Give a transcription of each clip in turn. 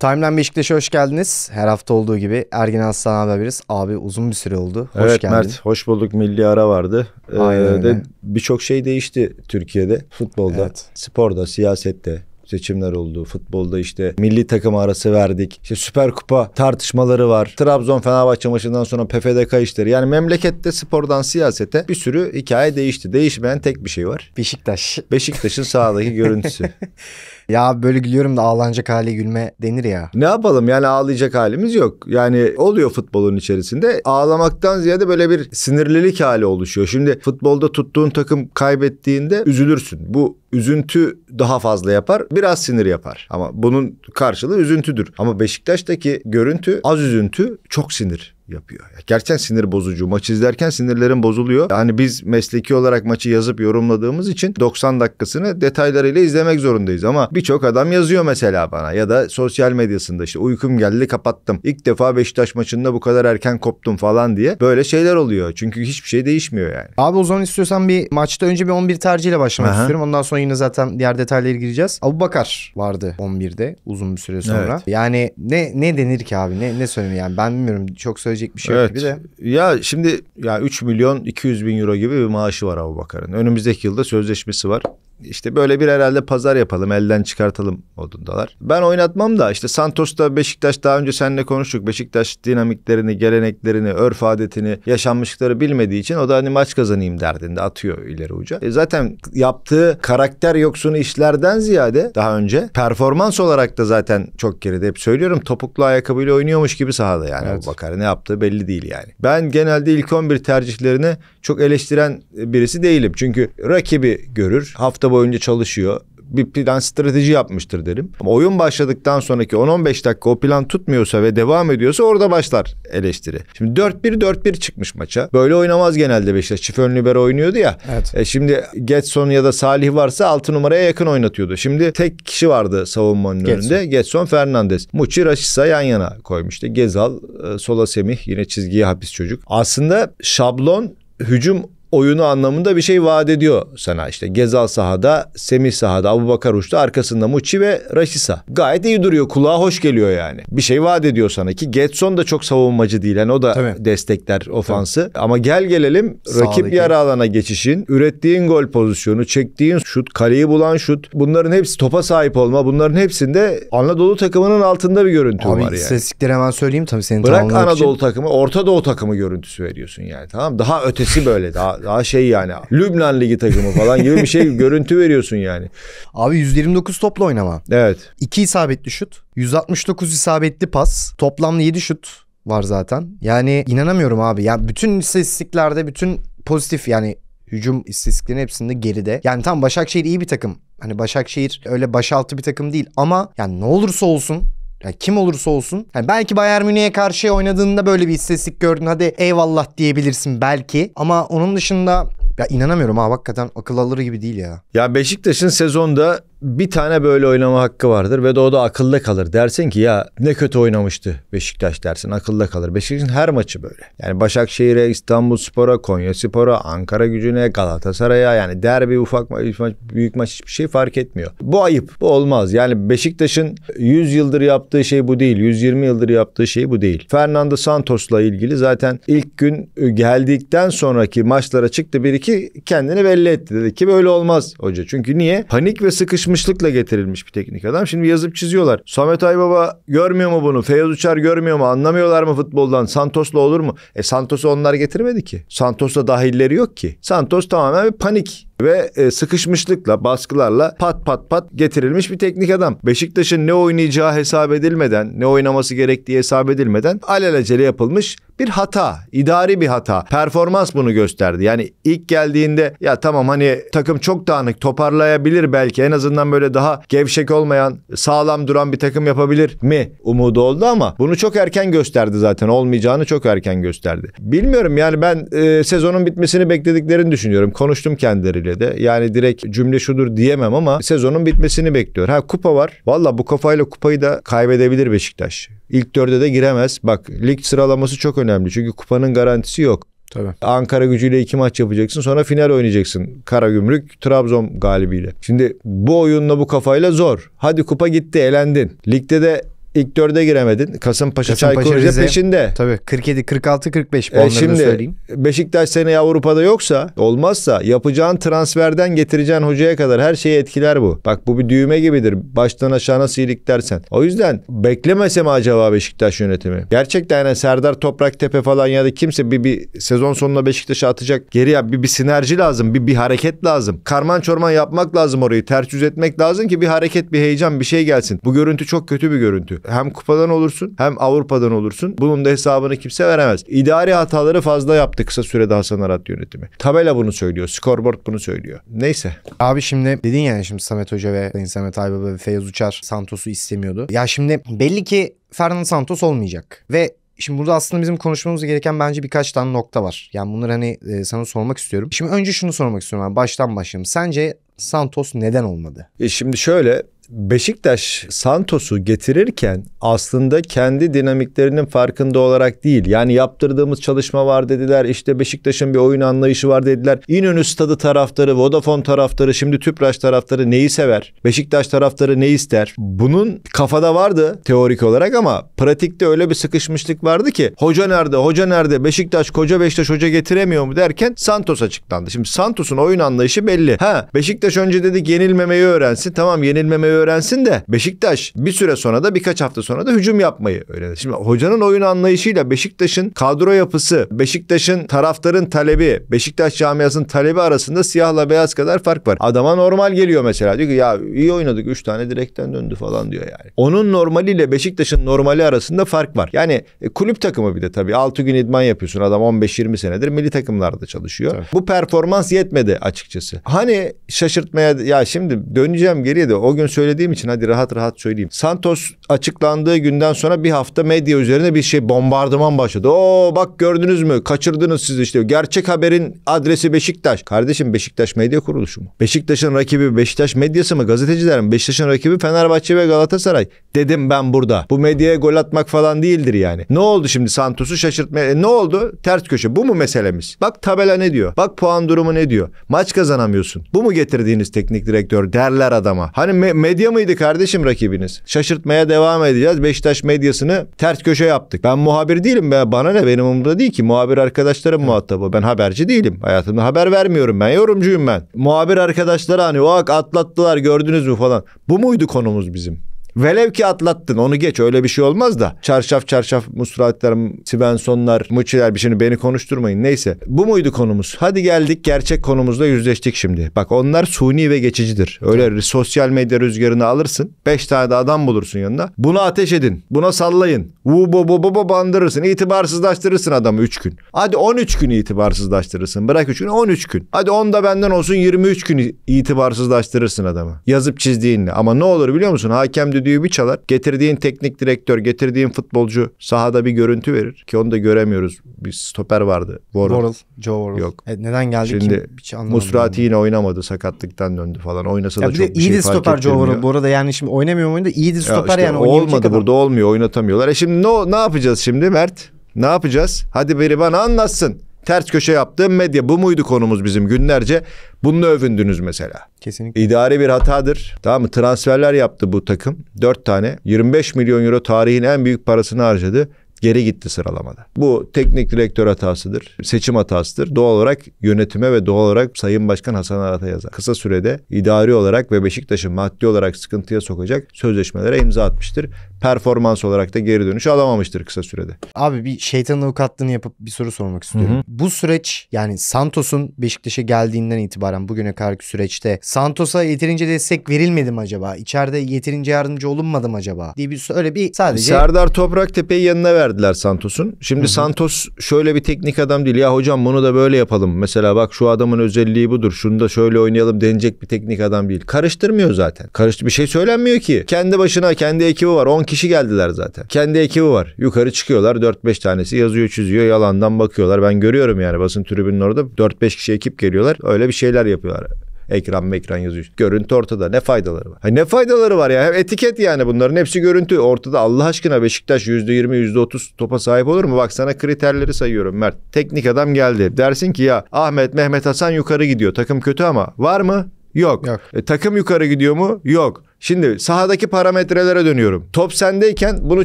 Timeline Beşiktaş'a hoş geldiniz. Her hafta olduğu gibi Ergin Aslan beraberiz. Abi uzun bir süre oldu. Hoş evet, geldin. Mert hoş bulduk. Milli ara vardı. Ee, Aynen ee, de birçok şey değişti Türkiye'de. Futbolda, evet. sporda, siyasette seçimler oldu. Futbolda işte milli takım arası verdik. İşte Süper Kupa tartışmaları var. Trabzon Fenerbahçe maçından sonra PFDK işleri. Yani memlekette spordan siyasete bir sürü hikaye değişti. Değişmeyen tek bir şey var. Beşiktaş. Beşiktaş'ın sahadaki görüntüsü. Ya böyle gülüyorum da ağlanacak hale gülme denir ya. Ne yapalım yani ağlayacak halimiz yok. Yani oluyor futbolun içerisinde. Ağlamaktan ziyade böyle bir sinirlilik hali oluşuyor. Şimdi futbolda tuttuğun takım kaybettiğinde üzülürsün. Bu üzüntü daha fazla yapar. Biraz sinir yapar. Ama bunun karşılığı üzüntüdür. Ama Beşiktaş'taki görüntü az üzüntü, çok sinir yapıyor. Gerçekten sinir bozucu. Maç izlerken sinirlerim bozuluyor. Yani biz mesleki olarak maçı yazıp yorumladığımız için 90 dakikasını detaylarıyla izlemek zorundayız. Ama birçok adam yazıyor mesela bana ya da sosyal medyasında işte uykum geldi kapattım. İlk defa Beşiktaş maçında bu kadar erken koptum falan diye böyle şeyler oluyor. Çünkü hiçbir şey değişmiyor yani. Abi o zaman istiyorsan bir maçta önce bir 11 tercihiyle başlamak Aha. istiyorum. Ondan sonra yine zaten diğer detaylara gireceğiz. Abu Bakar vardı 11'de uzun bir süre sonra. Evet. Yani ne ne denir ki abi? Ne ne söyleyeyim yani ben bilmiyorum. Çok söyleyeceğim düşünülecek bir şey evet. gibi de. Ya şimdi ya 3 milyon 200 bin euro gibi bir maaşı var Abu Bakar'ın. Önümüzdeki yılda sözleşmesi var. İşte böyle bir herhalde pazar yapalım, elden çıkartalım odundalar. Ben oynatmam da işte Santos'ta Beşiktaş daha önce seninle konuştuk. Beşiktaş dinamiklerini, geleneklerini, örf adetini, yaşanmışlıkları bilmediği için o da hani maç kazanayım derdinde atıyor ileri uca. E zaten yaptığı karakter yoksunu işlerden ziyade daha önce performans olarak da zaten çok geride. Hep söylüyorum topuklu ayakkabıyla oynuyormuş gibi sahada yani evet. Bakar ne yaptı yaptığı belli değil yani. Ben genelde ilk 11 tercihlerini çok eleştiren birisi değilim. Çünkü rakibi görür. Hafta boyunca çalışıyor bir plan strateji yapmıştır derim. Ama oyun başladıktan sonraki 10-15 dakika o plan tutmuyorsa ve devam ediyorsa orada başlar eleştiri. Şimdi 4-1 4-1 çıkmış maça. Böyle oynamaz genelde Beşiktaş. Çift ön libero oynuyordu ya. Evet. E şimdi Getson ya da Salih varsa 6 numaraya yakın oynatıyordu. Şimdi tek kişi vardı savunmanın Getson. önünde. Getson Fernandes. Muçi Raşisa yan yana koymuştu. Gezal, e, Sola Semih yine çizgiye hapis çocuk. Aslında şablon hücum oyunu anlamında bir şey vaat ediyor sana. işte Gezal sahada, Semih sahada, Abu Bakar uçta arkasında Muçi ve Raşisa. Gayet iyi duruyor. Kulağa hoş geliyor yani. Bir şey vaat ediyor sana ki Getson da çok savunmacı değil. Yani o da Tabii. destekler ofansı. Tabii. Ama gel gelelim Sağdaki. rakip yarı alana geçişin, ürettiğin gol pozisyonu, çektiğin şut, kaleyi bulan şut. Bunların hepsi topa sahip olma. Bunların hepsinde Anadolu takımının altında bir görüntü Abi, var yani. istatistikleri hemen söyleyeyim tabii senin Bırak Anadolu için. takımı, Orta Doğu takımı görüntüsü veriyorsun yani tamam Daha ötesi böyle daha daha şey yani Lübnan Ligi takımı falan gibi bir şey görüntü veriyorsun yani. Abi 129 topla oynama. Evet. 2 isabetli şut, 169 isabetli pas, toplamda 7 şut var zaten. Yani inanamıyorum abi. Yani bütün istatistiklerde bütün pozitif yani hücum istatistiklerinin hepsinde geride. Yani tam Başakşehir iyi bir takım. Hani Başakşehir öyle başaltı bir takım değil ama yani ne olursa olsun yani kim olursa olsun. Yani belki Bayern Münih'e karşı oynadığında böyle bir istatistik gördün. Hadi eyvallah diyebilirsin belki. Ama onun dışında ya inanamıyorum ha hakikaten akıl alır gibi değil ya. Ya Beşiktaş'ın sezonda bir tane böyle oynama hakkı vardır ve de o da akılda kalır. Dersin ki ya ne kötü oynamıştı Beşiktaş dersin akılda kalır. Beşiktaş'ın her maçı böyle. Yani Başakşehir'e, İstanbul Spor'a, Konya Spor'a, Ankara gücüne, Galatasaray'a yani derbi ufak maç, maç, büyük maç hiçbir şey fark etmiyor. Bu ayıp. Bu olmaz. Yani Beşiktaş'ın 100 yıldır yaptığı şey bu değil. 120 yıldır yaptığı şey bu değil. Fernando Santos'la ilgili zaten ilk gün e, geldikten sonraki maçlara çıktı bir iki kendini belli etti. Dedi ki böyle olmaz hoca. Çünkü niye? Panik ve sıkışma yazmışlıkla getirilmiş bir teknik adam. Şimdi yazıp çiziyorlar. Samet Aybaba görmüyor mu bunu? Feyyaz Uçar görmüyor mu? Anlamıyorlar mı futboldan? Santos'la olur mu? E Santos'u onlar getirmedi ki. Santos'la dahilleri yok ki. Santos tamamen bir panik ve e, sıkışmışlıkla, baskılarla pat pat pat getirilmiş bir teknik adam. Beşiktaş'ın ne oynayacağı hesap edilmeden, ne oynaması gerektiği hesap edilmeden alelacele yapılmış bir hata, idari bir hata. Performans bunu gösterdi. Yani ilk geldiğinde ya tamam hani takım çok dağınık toparlayabilir belki en azından böyle daha gevşek olmayan, sağlam duran bir takım yapabilir mi umudu oldu ama bunu çok erken gösterdi zaten. Olmayacağını çok erken gösterdi. Bilmiyorum yani ben e, sezonun bitmesini beklediklerini düşünüyorum. Konuştum kendileriyle devrede. Yani direkt cümle şudur diyemem ama sezonun bitmesini bekliyor. Ha kupa var. Valla bu kafayla kupayı da kaybedebilir Beşiktaş. İlk dörde de giremez. Bak lig sıralaması çok önemli. Çünkü kupanın garantisi yok. Tabii. Ankara gücüyle iki maç yapacaksın. Sonra final oynayacaksın. Karagümrük, Trabzon galibiyle. Şimdi bu oyunla bu kafayla zor. Hadi kupa gitti elendin. Ligde de İlk dörde giremedin. Kasımpaşa, Kasımpaşa Çaykur Rize peşinde. Tabii 47, 46, 45 puanlarını e şimdi, söyleyeyim. Beşiktaş seni Avrupa'da yoksa, olmazsa yapacağın transferden getireceğin hocaya kadar her şeyi etkiler bu. Bak bu bir düğme gibidir. Baştan aşağı nasıl iliklersen. O yüzden beklemese mi acaba Beşiktaş yönetimi? Gerçekten yani Serdar Tep'e falan ya da kimse bir, bir sezon sonunda Beşiktaş'a atacak geriye bir, bir sinerji lazım. Bir, bir hareket lazım. Karman çorman yapmak lazım orayı. Ters yüz etmek lazım ki bir hareket, bir heyecan, bir şey gelsin. Bu görüntü çok kötü bir görüntü. Hem kupadan olursun hem Avrupa'dan olursun. Bunun da hesabını kimse veremez. İdari hataları fazla yaptı kısa sürede Hasan Arat yönetimi. Tabela bunu söylüyor. Skorboard bunu söylüyor. Neyse. Abi şimdi dedin yani şimdi Samet Hoca ve Sayın Samet Aybaba ve Feyyaz Uçar Santos'u istemiyordu. Ya şimdi belli ki Fernando Santos olmayacak. Ve Şimdi burada aslında bizim konuşmamız gereken bence birkaç tane nokta var. Yani bunları hani e, sana sormak istiyorum. Şimdi önce şunu sormak istiyorum abi. Baştan başlayalım. Sence Santos neden olmadı? E şimdi şöyle Beşiktaş Santos'u getirirken aslında kendi dinamiklerinin farkında olarak değil. Yani yaptırdığımız çalışma var dediler. İşte Beşiktaş'ın bir oyun anlayışı var dediler. İnönü stadı taraftarı, Vodafone taraftarı, şimdi Tüpraş taraftarı neyi sever? Beşiktaş taraftarı ne ister? Bunun kafada vardı teorik olarak ama pratikte öyle bir sıkışmışlık vardı ki hoca nerede, hoca nerede, Beşiktaş, koca Beşiktaş hoca getiremiyor mu derken Santos açıklandı. Şimdi Santos'un oyun anlayışı belli. Ha Beşiktaş önce dedi yenilmemeyi öğrensin. Tamam yenilmemeyi öğrensin de Beşiktaş bir süre sonra da birkaç hafta sonra da hücum yapmayı öğrenir. Şimdi hocanın oyun anlayışıyla Beşiktaş'ın kadro yapısı, Beşiktaş'ın taraftarın talebi, Beşiktaş camiasının talebi arasında siyahla beyaz kadar fark var. Adama normal geliyor mesela. Diyor ki ya iyi oynadık 3 tane direkten döndü falan diyor yani. Onun normaliyle Beşiktaş'ın normali arasında fark var. Yani e, kulüp takımı bir de tabii 6 gün idman yapıyorsun adam 15-20 senedir milli takımlarda çalışıyor. Tabii. Bu performans yetmedi açıkçası. Hani şaşırtmaya ya şimdi döneceğim geriye de o gün söyle söylediğim için hadi rahat rahat söyleyeyim. Santos açıklandığı günden sonra bir hafta medya üzerine bir şey bombardıman başladı. Oo bak gördünüz mü? Kaçırdınız siz işte. Gerçek haberin adresi Beşiktaş. Kardeşim Beşiktaş medya kuruluşu mu? Beşiktaş'ın rakibi Beşiktaş medyası mı? Gazeteciler mi? Beşiktaş'ın rakibi Fenerbahçe ve Galatasaray. Dedim ben burada. Bu medyaya gol atmak falan değildir yani. Ne oldu şimdi Santos'u şaşırtmaya? E, ne oldu? Ters köşe. Bu mu meselemiz? Bak tabela ne diyor? Bak puan durumu ne diyor? Maç kazanamıyorsun. Bu mu getirdiğiniz teknik direktör derler adama. Hani me- medya medya mıydı kardeşim rakibiniz? Şaşırtmaya devam edeceğiz. Beşiktaş medyasını ters köşe yaptık. Ben muhabir değilim. Ben, bana ne benim umurumda değil ki. Muhabir arkadaşlarım muhatabı. Ben haberci değilim. Hayatımda haber vermiyorum ben. Yorumcuyum ben. Muhabir arkadaşları hani o ak atlattılar gördünüz mü falan. Bu muydu konumuz bizim? Velev ki atlattın onu geç öyle bir şey olmaz da. Çarşaf çarşaf Musratlar, Svensonlar, Muçiler bir şeyini beni konuşturmayın neyse. Bu muydu konumuz? Hadi geldik gerçek konumuzla yüzleştik şimdi. Bak onlar suni ve geçicidir. Öyle evet. sosyal medya rüzgarını alırsın. Beş tane de adam bulursun yanına. Buna ateş edin. Buna sallayın. Vu bu bu bu bu bandırırsın. İtibarsızlaştırırsın adamı üç gün. Hadi on üç gün itibarsızlaştırırsın. Bırak üç gün on üç gün. Hadi on da benden olsun yirmi üç gün itibarsızlaştırırsın adamı. Yazıp çizdiğinle. Ama ne olur biliyor musun? Hakem düdüğü bir çalar. Getirdiğin teknik direktör, getirdiğin futbolcu sahada bir görüntü verir. Ki onu da göremiyoruz. Bir stoper vardı. Worrell. Worrell. Joe Worrell. Yok. Evet, neden geldi Şimdi kim? Hiç Musrati yine oynamadı. Sakatlıktan döndü falan. Oynasa ya da çok bir şey fark stoper Joe Worrell. Bu arada yani şimdi oynamıyor oyunda. İyiydi stoper ya işte yani. Olmadı adam. burada olmuyor. Oynatamıyorlar. E şimdi ne, ne yapacağız şimdi Mert? Ne yapacağız? Hadi biri bana anlatsın ters köşe yaptığım medya bu muydu konumuz bizim günlerce? Bununla övündünüz mesela. Kesinlikle. İdari bir hatadır. Tamam mı? Transferler yaptı bu takım. 4 tane. 25 milyon euro tarihin en büyük parasını harcadı geri gitti sıralamada. Bu teknik direktör hatasıdır, seçim hatasıdır. Doğal olarak yönetime ve doğal olarak Sayın Başkan Hasan Arat'a yazar. Kısa sürede idari olarak ve Beşiktaş'ı maddi olarak sıkıntıya sokacak sözleşmelere imza atmıştır. Performans olarak da geri dönüş alamamıştır kısa sürede. Abi bir şeytanın avukatlığını yapıp bir soru sormak istiyorum. Hı hı. Bu süreç yani Santos'un Beşiktaş'a geldiğinden itibaren bugüne kadarki süreçte Santos'a yeterince destek verilmedi mi acaba? İçeride yeterince yardımcı olunmadı mı acaba? diye bir öyle bir sadece Serdar Topraktepe'yi yanına ver verdiler Santos'un. Şimdi Hı-hı. Santos şöyle bir teknik adam değil. Ya hocam bunu da böyle yapalım. Mesela bak şu adamın özelliği budur. Şunu da şöyle oynayalım denecek bir teknik adam değil. Karıştırmıyor zaten. Karıştı bir şey söylenmiyor ki. Kendi başına kendi ekibi var. 10 kişi geldiler zaten. Kendi ekibi var. Yukarı çıkıyorlar. 4-5 tanesi yazıyor çiziyor. Yalandan bakıyorlar. Ben görüyorum yani basın tribünün orada 4-5 kişi ekip geliyorlar. Öyle bir şeyler yapıyorlar. Ekran mekran yazıyor. Görüntü ortada. Ne faydaları var? Ha, ne faydaları var ya? Etiket yani bunların hepsi görüntü. Ortada Allah aşkına Beşiktaş %20 %30 topa sahip olur mu? Bak sana kriterleri sayıyorum Mert. Teknik adam geldi. Dersin ki ya Ahmet Mehmet Hasan yukarı gidiyor. Takım kötü ama var mı? Yok. Yok. E, takım yukarı gidiyor mu? Yok. Şimdi sahadaki parametrelere dönüyorum. Top sendeyken bunu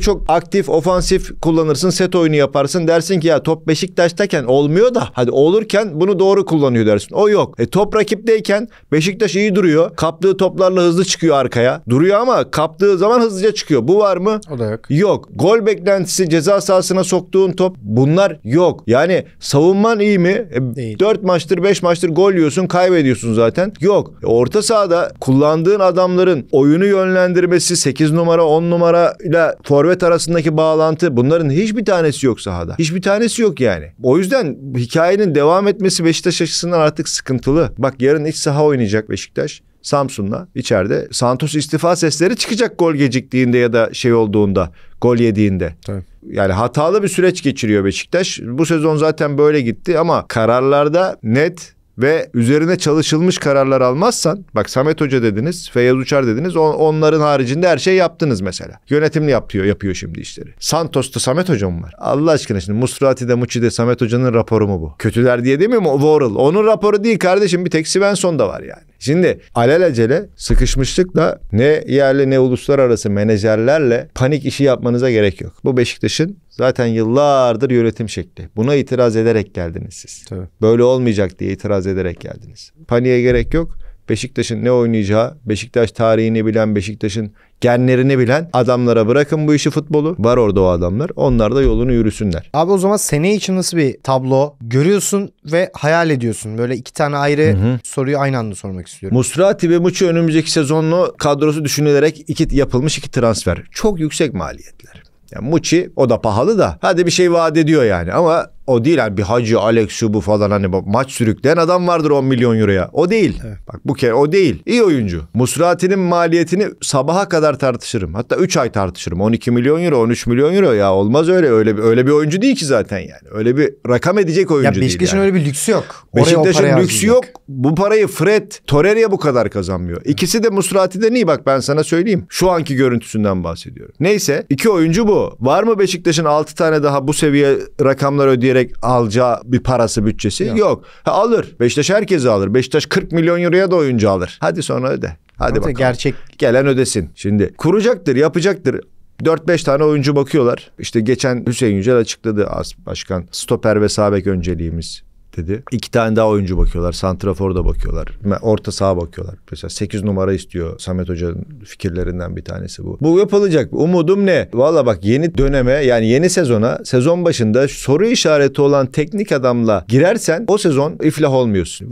çok aktif, ofansif kullanırsın. Set oyunu yaparsın. Dersin ki ya top Beşiktaş'tayken olmuyor da hadi olurken bunu doğru kullanıyor dersin. O yok. E, top rakipteyken Beşiktaş iyi duruyor. Kaptığı toplarla hızlı çıkıyor arkaya. Duruyor ama kaptığı zaman hızlıca çıkıyor. Bu var mı? O da yok. Yok. Gol beklentisi ceza sahasına soktuğun top bunlar yok. Yani savunman iyi mi? E, Değil. 4 maçtır 5 maçtır gol yiyorsun kaybediyorsun zaten. Yok. E, orta sahada kullandığın adamların o oyunu yönlendirmesi, 8 numara, 10 numara ile forvet arasındaki bağlantı bunların hiçbir tanesi yok sahada. Hiçbir tanesi yok yani. O yüzden hikayenin devam etmesi Beşiktaş açısından artık sıkıntılı. Bak yarın iç saha oynayacak Beşiktaş. Samsun'la içeride Santos istifa sesleri çıkacak gol geciktiğinde ya da şey olduğunda gol yediğinde. Tabii. Yani hatalı bir süreç geçiriyor Beşiktaş. Bu sezon zaten böyle gitti ama kararlarda net ve üzerine çalışılmış kararlar almazsan bak Samet Hoca dediniz, Feyyaz Uçar dediniz on, onların haricinde her şey yaptınız mesela. Yönetimli yapıyor, yapıyor şimdi işleri. Santos'ta Samet Hoca mı var? Allah aşkına şimdi Musrati'de, Muçi'de Samet Hoca'nın raporu mu bu? Kötüler diye değil mi? Worrell. Onun raporu değil kardeşim bir tek Svensson da var yani. Şimdi alelacele sıkışmışlıkla ne yerli ne uluslararası menajerlerle panik işi yapmanıza gerek yok. Bu Beşiktaş'ın zaten yıllardır yönetim şekli. Buna itiraz ederek geldiniz siz. Tabii. Böyle olmayacak diye itiraz ederek geldiniz. Paniğe gerek yok. Beşiktaş'ın ne oynayacağı, Beşiktaş tarihini bilen, Beşiktaş'ın genlerini bilen adamlara bırakın bu işi futbolu. Var orada o adamlar. Onlar da yolunu yürüsünler. Abi o zaman sene için nasıl bir tablo görüyorsun ve hayal ediyorsun? Böyle iki tane ayrı Hı-hı. soruyu aynı anda sormak istiyorum. Musrati ve Muçi önümüzdeki sezonlu kadrosu düşünülerek iki yapılmış iki transfer. Çok yüksek maliyetler. Yani Muçi o da pahalı da hadi bir şey vaat ediyor yani ama o değil yani bir hacı Alex şu bu falan hani maç sürükleyen adam vardır 10 milyon euroya. O değil. Evet. Bak bu kere o değil. İyi oyuncu. Musrati'nin maliyetini sabaha kadar tartışırım. Hatta 3 ay tartışırım. 12 milyon euro, 13 milyon euro ya olmaz öyle. Öyle bir öyle bir oyuncu değil ki zaten yani. Öyle bir rakam edecek oyuncu ya değil. Beşiktaş'ın yani. öyle bir lüksü yok. Beşiktaş'ın lüksü yok. Bu parayı Fred, Torreira bu kadar kazanmıyor. İkisi de Musrati'den iyi bak ben sana söyleyeyim. Şu anki görüntüsünden bahsediyorum. Neyse iki oyuncu bu. Var mı Beşiktaş'ın 6 tane daha bu seviye rakamlar ödeyen gerek alacağı bir parası bütçesi yok. yok. Ha, alır. Beşiktaş herkesi alır. Beşiktaş 40 milyon euroya da oyuncu alır. Hadi sonra öde. Hadi bakalım. Gerçek. Gelen ödesin. Şimdi kuracaktır, yapacaktır. 4-5 tane oyuncu bakıyorlar. İşte geçen Hüseyin Yücel açıkladı as başkan. Stoper ve sağ önceliğimiz dedi. İki tane daha oyuncu bakıyorlar. Santrafor da bakıyorlar. Orta saha bakıyorlar. Mesela 8 numara istiyor Samet Hoca'nın fikirlerinden bir tanesi bu. Bu yapılacak. Umudum ne? Valla bak yeni döneme yani yeni sezona sezon başında soru işareti olan teknik adamla girersen o sezon iflah olmuyorsun.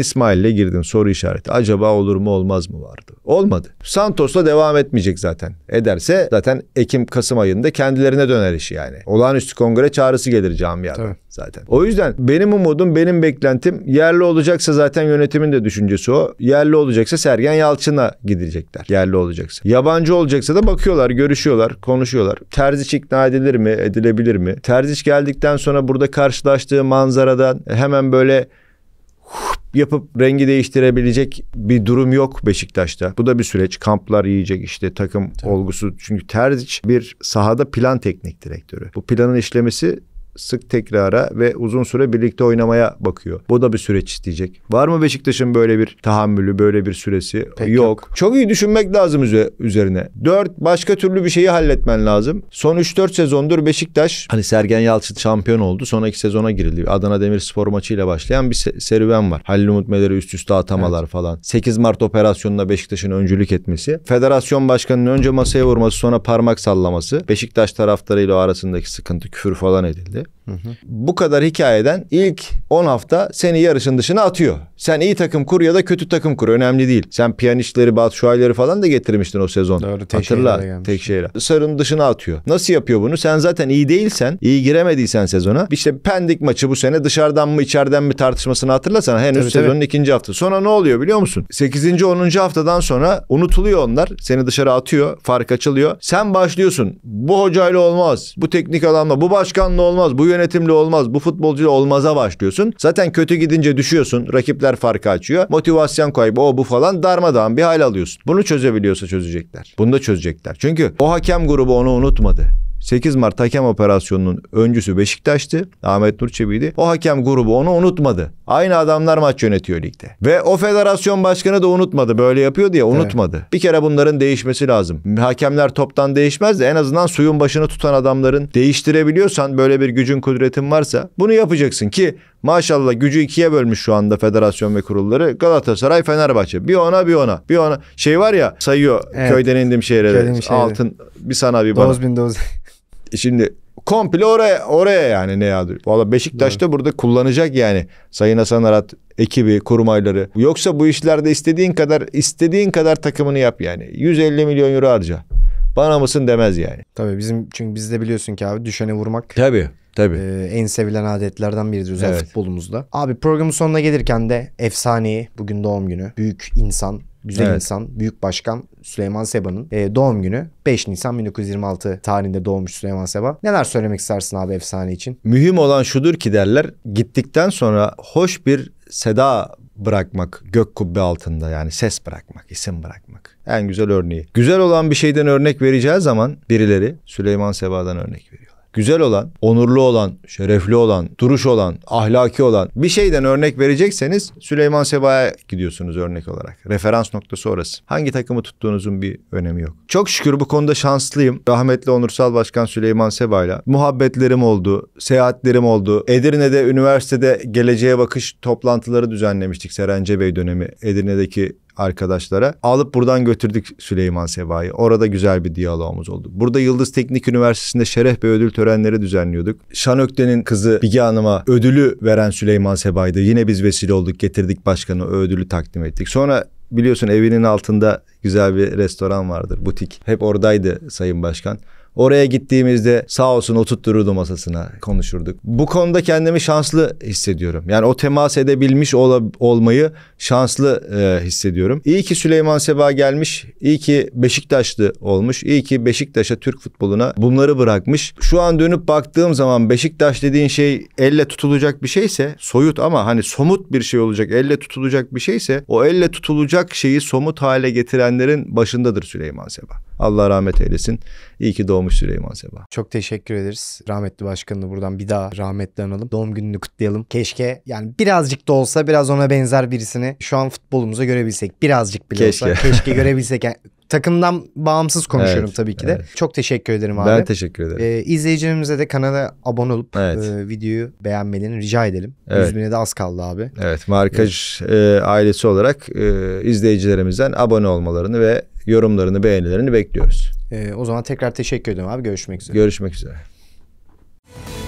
İsmail ile girdin soru işareti. Acaba olur mu olmaz mı vardı. Olmadı. Santos'la devam etmeyecek zaten. Ederse zaten Ekim-Kasım ayında kendilerine döner iş yani. Olağanüstü kongre çağrısı gelir camiada Tabii. zaten. O yüzden benim umudum bekliyordum. Benim beklentim yerli olacaksa zaten yönetimin de düşüncesi o. Yerli olacaksa Sergen Yalçın'a gidecekler. Yerli olacaksa. Yabancı olacaksa da bakıyorlar, görüşüyorlar, konuşuyorlar. Terziç ikna edilir mi, edilebilir mi? Terziç geldikten sonra burada karşılaştığı manzaradan hemen böyle yapıp rengi değiştirebilecek bir durum yok Beşiktaş'ta. Bu da bir süreç. Kamplar yiyecek işte takım Tabii. olgusu. Çünkü Terzic bir sahada plan teknik direktörü. Bu planın işlemesi sık tekrara ve uzun süre birlikte oynamaya bakıyor. Bu da bir süreç isteyecek. Var mı Beşiktaş'ın böyle bir tahammülü, böyle bir süresi? Pek yok. yok. Çok iyi düşünmek lazım üzerine. Dört başka türlü bir şeyi halletmen lazım. Son 3-4 sezondur Beşiktaş hani Sergen Yalçın şampiyon oldu. Sonraki sezona girildi. Adana Demirspor maçıyla başlayan bir serüven var. Halil Umut Meler'i üst üste atamalar evet. falan. 8 Mart operasyonunda Beşiktaş'ın öncülük etmesi. Federasyon başkanının önce masaya vurması sonra parmak sallaması. Beşiktaş taraftarıyla arasındaki sıkıntı küfür falan edildi. şekilde Hı hı. Bu kadar hikayeden ilk 10 hafta seni yarışın dışına atıyor. Sen iyi takım kur ya da kötü takım kur önemli değil. Sen piyanistleri, Batu Şuayları falan da getirmiştin o sezon. Doğru, Hatırla şeyle. Sarın dışına atıyor. Nasıl yapıyor bunu? Sen zaten iyi değilsen, iyi giremediysen sezona. İşte Pendik maçı bu sene dışarıdan mı içeriden mi tartışmasını hatırlasan henüz tabii, sezonun tabii. ikinci haftası. Sonra ne oluyor biliyor musun? 8. 10. haftadan sonra unutuluyor onlar. Seni dışarı atıyor. Fark açılıyor. Sen başlıyorsun. Bu hocayla olmaz. Bu teknik adamla, bu başkanla olmaz. Bu yönetimle olmaz, bu futbolcuyla olmaza başlıyorsun. Zaten kötü gidince düşüyorsun. Rakipler farkı açıyor. Motivasyon kaybı o bu falan darmadağın bir hal alıyorsun. Bunu çözebiliyorsa çözecekler. Bunu da çözecekler. Çünkü o hakem grubu onu unutmadı. 8 Mart hakem operasyonunun öncüsü Beşiktaş'tı. Ahmet Nur Çebi'ydi. O hakem grubu onu unutmadı. Aynı adamlar maç yönetiyor ligde. Ve o federasyon başkanı da unutmadı. Böyle yapıyor diye unutmadı. Evet. Bir kere bunların değişmesi lazım. Hakemler toptan değişmez de en azından suyun başını tutan adamların değiştirebiliyorsan böyle bir gücün kudretin varsa bunu yapacaksın ki maşallah gücü ikiye bölmüş şu anda federasyon ve kurulları. Galatasaray, Fenerbahçe. Bir ona bir ona. Bir ona. Şey var ya sayıyor evet. köyden indim şehre. Altın bir sana bir bana. Doz bin doz. E şimdi komple oraya oraya yani ne yağdırıyor. Valla Beşiktaş'ta evet. burada kullanacak yani Sayın Hasan Arat ekibi, kurmayları. Yoksa bu işlerde istediğin kadar istediğin kadar takımını yap yani. 150 milyon euro harca. Bana mısın demez yani. Tabii bizim çünkü bizde biliyorsun ki abi düşeni vurmak. Tabii. Tabii. Ee, en sevilen adetlerden biridir özel evet. futbolumuzda. Abi programın sonuna gelirken de efsaneyi bugün doğum günü büyük insan Güzel evet. insan, büyük başkan Süleyman Seba'nın e, doğum günü 5 Nisan 1926 tarihinde doğmuş Süleyman Seba. Neler söylemek istersin abi efsane için? Mühim olan şudur ki derler gittikten sonra hoş bir seda bırakmak gök kubbe altında yani ses bırakmak, isim bırakmak. En güzel örneği. Güzel olan bir şeyden örnek vereceği zaman birileri Süleyman Seba'dan örnek veriyor güzel olan, onurlu olan, şerefli olan, duruş olan, ahlaki olan bir şeyden örnek verecekseniz Süleyman Seba'ya gidiyorsunuz örnek olarak. Referans noktası orası. Hangi takımı tuttuğunuzun bir önemi yok. Çok şükür bu konuda şanslıyım. Rahmetli Onursal Başkan Süleyman Seba'yla muhabbetlerim oldu, seyahatlerim oldu. Edirne'de üniversitede geleceğe bakış toplantıları düzenlemiştik Serence Bey dönemi. Edirne'deki arkadaşlara. Alıp buradan götürdük Süleyman Seba'yı. Orada güzel bir diyalogumuz oldu. Burada Yıldız Teknik Üniversitesi'nde şeref ve ödül törenleri düzenliyorduk. Şan Ökten'in kızı Bigi Hanım'a ödülü veren Süleyman Seba'ydı. Yine biz vesile olduk. Getirdik başkanı ödülü takdim ettik. Sonra biliyorsun evinin altında güzel bir restoran vardır, butik. Hep oradaydı Sayın Başkan. Oraya gittiğimizde sağ olsun oturttururdu masasına konuşurduk. Bu konuda kendimi şanslı hissediyorum. Yani o temas edebilmiş ol, olmayı şanslı e, hissediyorum. İyi ki Süleyman Seba gelmiş. İyi ki Beşiktaşlı olmuş. İyi ki Beşiktaş'a Türk futboluna bunları bırakmış. Şu an dönüp baktığım zaman Beşiktaş dediğin şey elle tutulacak bir şeyse soyut ama hani somut bir şey olacak, elle tutulacak bir şeyse o elle tutulacak şeyi somut hale getirenlerin başındadır Süleyman Seba. Allah rahmet eylesin. İyi ki doğmuş Süleyman Seba. Çok teşekkür ederiz. Rahmetli başkanını buradan bir daha rahmetli analım. Doğum gününü kutlayalım. Keşke yani birazcık da olsa biraz ona benzer birisini şu an futbolumuza görebilsek. Birazcık bile keşke. olsa keşke görebilsek. Yani takımdan bağımsız konuşuyorum evet, tabii ki de. Evet. Çok teşekkür ederim abi. Ben teşekkür ederim. Ee, izleyicilerimize de kanala abone olup evet. e, videoyu beğenmelerini rica edelim. Evet. 100 bine de az kaldı abi. Evet markaj evet. E, ailesi olarak e, izleyicilerimizden abone olmalarını ve yorumlarını, beğenilerini bekliyoruz. Ee, o zaman tekrar teşekkür ederim abi. Görüşmek üzere. Görüşmek üzere.